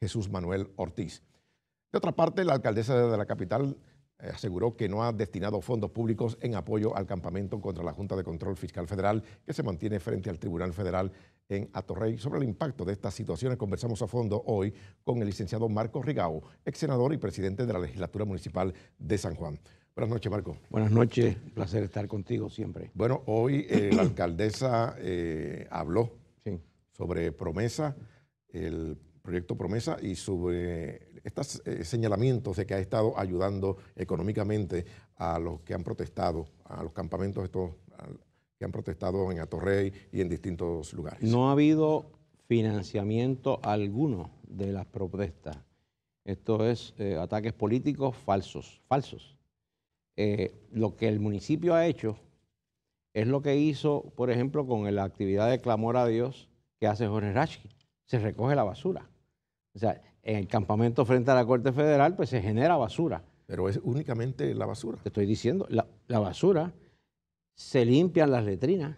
Jesús Manuel Ortiz. De otra parte, la alcaldesa de la capital eh, aseguró que no ha destinado fondos públicos en apoyo al campamento contra la Junta de Control Fiscal Federal que se mantiene frente al Tribunal Federal en Atorrey. Sobre el impacto de estas situaciones conversamos a fondo hoy con el licenciado Marco Rigao, ex senador y presidente de la legislatura municipal de San Juan. Buenas noches, Marco. Buenas noches, placer estar contigo siempre. Bueno, hoy eh, la alcaldesa eh, habló sobre promesa, el proyecto Promesa y sobre eh, estos eh, señalamientos de que ha estado ayudando económicamente a los que han protestado, a los campamentos estos que han protestado en Atorrey y en distintos lugares. No ha habido financiamiento alguno de las protestas. Esto es eh, ataques políticos falsos, falsos. lo que el municipio ha hecho es lo que hizo, por ejemplo, con la actividad de clamor a Dios que hace Jorge Rachi, Se recoge la basura. O sea, en el campamento frente a la Corte Federal, pues se genera basura. Pero es únicamente la basura. Te estoy diciendo, la, basura, se limpian las letrinas,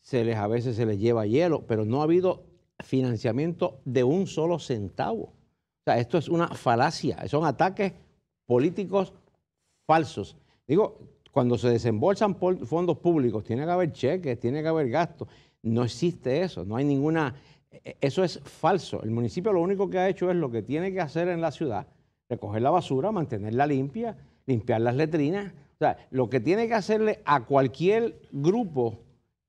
se les, a veces se les lleva hielo, pero no ha habido financiamiento de un solo centavo. O sea, esto es una falacia, son ataques políticos falsos. Digo, cuando se desembolsan fondos públicos, tiene que haber cheques, tiene que haber gastos. No existe eso, no hay ninguna e-, e-, eso es falso. El municipio lo único que ha hecho es lo que tiene que hacer en la ciudad, recoger la basura, mantenerla limpia, limpiar las letrinas. O sea, lo que tiene que hacerle a cualquier grupo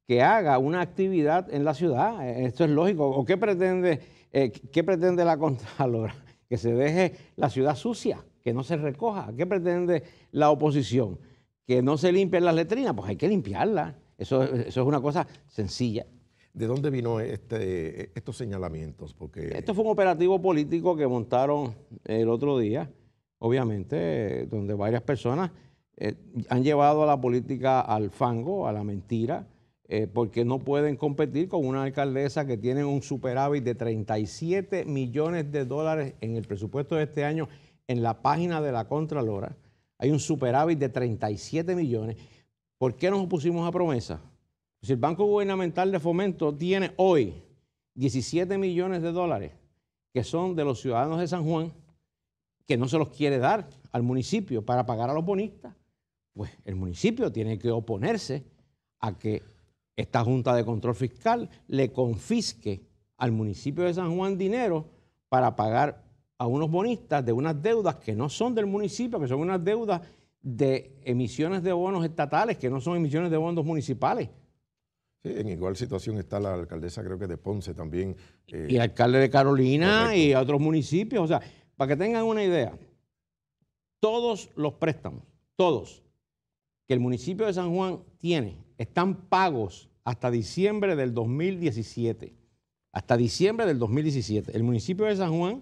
que haga una actividad en la ciudad, e-, esto es lógico. ¿O qué pretende, eh, qué pretende la Contralora? Que se deje la ciudad sucia, que no se recoja. ¿Qué pretende la oposición? Que no se limpien las letrinas, pues hay que limpiarlas. eso es una cosa sencilla. ¿De dónde vino este, estos señalamientos? Porque... Esto fue un operativo político que montaron el otro día, obviamente, donde varias personas eh, han llevado a la política al fango, a la mentira, eh, porque no pueden competir con una alcaldesa que tiene un superávit de 37 millones de dólares en el presupuesto de este año en la página de la Contralora. Hay un superávit de 37 millones. ¿Por qué nos opusimos a promesa? si el Banco Gubernamental de Fomento tiene hoy 17 millones de dólares que son de los ciudadanos de San Juan, que no se los quiere dar al municipio para pagar a los bonistas, pues el municipio tiene que oponerse a que esta Junta de Control Fiscal le confisque al municipio de San Juan dinero para pagar a unos bonistas de unas deudas que no son del municipio, que son unas deudas de emisiones de bonos estatales, que no son emisiones de bonos municipales. Sí, en igual situación está la alcaldesa, creo que de Ponce también. y eh, alcalde de Carolina y otros municipios. O sea, para que tengan una idea, todos los préstamos, todos, que el municipio de San Juan tiene, están pagos hasta diciembre del 2017. Hasta diciembre del 2017. El municipio de San Juan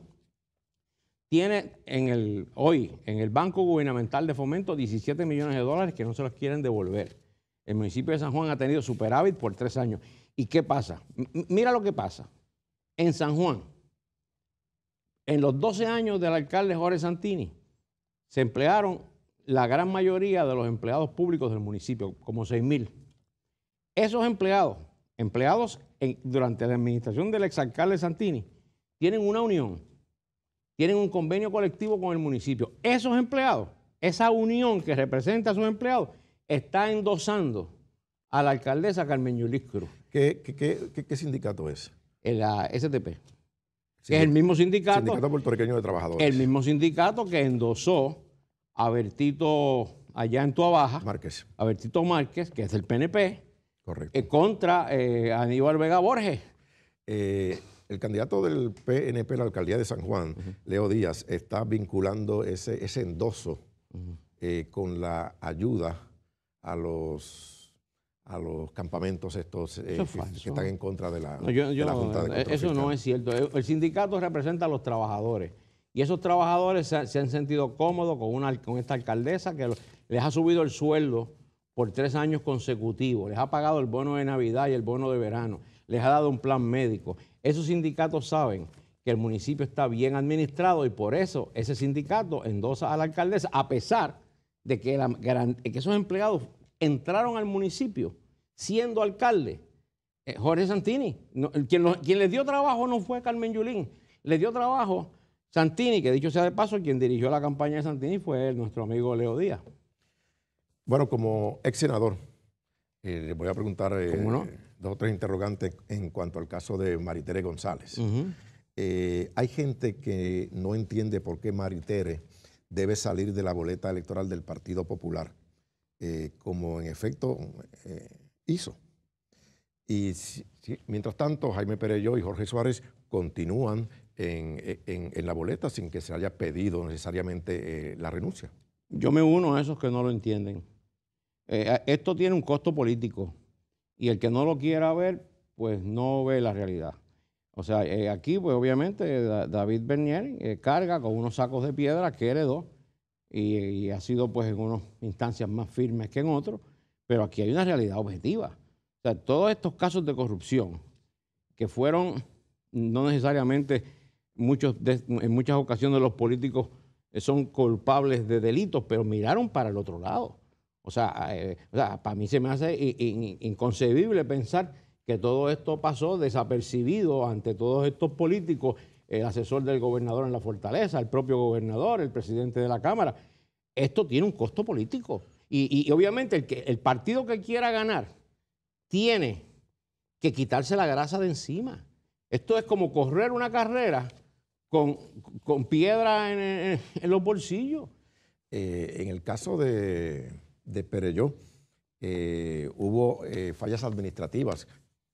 tiene en el, hoy en el Banco Gubernamental de Fomento 17 millones de dólares que no se los quieren devolver. El municipio de San Juan ha tenido superávit por tres años. ¿Y qué pasa? mira lo que pasa. En San Juan, en los 12 años del alcalde Jorge Santini, se emplearon la gran mayoría de los empleados públicos del municipio, como 6 mil. Esos empleados, empleados durante la administración del exalcalde Santini, tienen una unión, tienen un convenio colectivo con el municipio. Esos empleados, esa unión que representa a sus empleados, está endosando a la alcaldesa Carmen Yulis Cruz. ¿Qué, sindicato es? El STP. es el mismo sindicato. Sindicato Puertorriqueño de Trabajadores. El mismo sindicato que endosó a Bertito allá en Tuabaja. Márquez. A Bertito Márquez, que es del PNP. Correcto. Eh, contra eh, Aníbal Vega Borges. Eh, el candidato del PNP a la alcaldía de San Juan, Leo Díaz, está vinculando ese, ese endoso con la ayuda a los a los campamentos estos eh, que, están en contra de la, Junta eh, Eso no es cierto. El, sindicato representa a los trabajadores y esos trabajadores se, han sentido cómodos con, con esta alcaldesa que les ha subido el sueldo por tres años consecutivos, les ha pagado el bono de Navidad y el bono de verano, les ha dado un plan médico. Esos sindicatos saben que el municipio está bien administrado y por eso ese sindicato endosa a la alcaldesa, a pesar de que esos empleados entraron al municipio siendo alcalde. Eh, Jorge Santini, quien, les dio trabajo no fue Carmen Yulín, le dio trabajo Santini, que dicho sea de paso, quien dirigió la campaña de Santini fue nuestro amigo Leo Díaz. Bueno, como ex senador, eh, le voy a preguntar eh, dos o tres interrogantes en cuanto al caso de Maritere González. hay gente que no entiende por qué Maritere debe salir de la boleta electoral del Partido Popular. Eh, como en efecto eh, hizo. Y mientras tanto, Jaime Perello y Jorge Suárez continúan en, la boleta sin que se haya pedido necesariamente eh, la renuncia. Yo me uno a esos que no lo entienden. esto tiene un costo político y el que no lo quiera ver, pues no ve la realidad. O sea, aquí, pues obviamente, David Bernier carga con unos sacos de piedra que dos y, ha sido pues en unas instancias más firmes que en otros, pero aquí hay una realidad objetiva. todos estos casos de corrupción que fueron no necesariamente muchos en muchas ocasiones los políticos son culpables de delitos, pero miraron para el otro lado. O sea, eh, para mí se me hace inconcebible pensar que todo esto pasó desapercibido ante todos estos políticos el asesor del gobernador en la fortaleza, el propio gobernador, el presidente de la Cámara. Esto tiene un costo político. Y, obviamente el, partido que quiera ganar tiene que quitarse la grasa de encima. Esto es como correr una carrera con, piedra en, los bolsillos. Eh, en el caso de, de eh, hubo eh, fallas administrativas,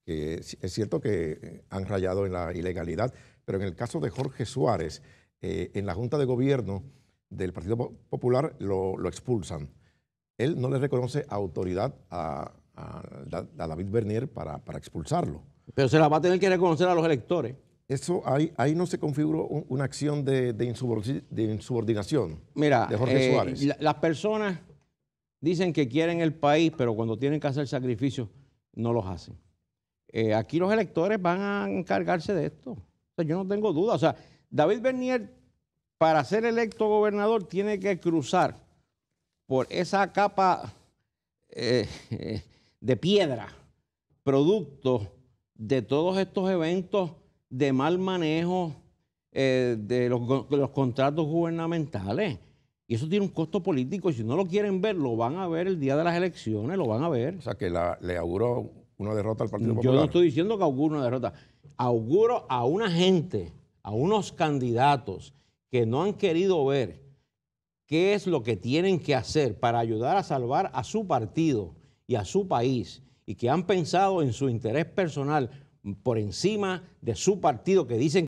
que es cierto que han rayado en la ilegalidad, pero en el caso de Jorge Suárez, eh, en la Junta de Gobierno del Partido Popular lo, expulsan. Él no le reconoce autoridad a, David Bernier para, expulsarlo. Pero se la va a tener que reconocer a los electores. Eso ahí, no se configuró una acción de, de, insubordinación, de, Jorge eh, Suárez. las personas dicen que quieren el país, pero cuando tienen que hacer sacrificios no los hacen. Eh, aquí los electores van a encargarse de esto yo no tengo duda. O sea, David Bernier, para ser electo gobernador, tiene que cruzar por esa capa eh, eh, de piedra, producto de todos estos eventos de mal manejo eh, de, los, contratos gubernamentales. Y eso tiene un costo político. Y si no lo quieren ver, lo van a ver el día de las elecciones, lo van a ver. O sea, que le auguro una derrota al Partido Yo no estoy diciendo que auguro derrota. Auguro a una gente, a unos candidatos que no han querido ver qué es lo que tienen que hacer para ayudar a salvar a su partido y a su país y que han pensado en su interés personal por encima de su partido que dicen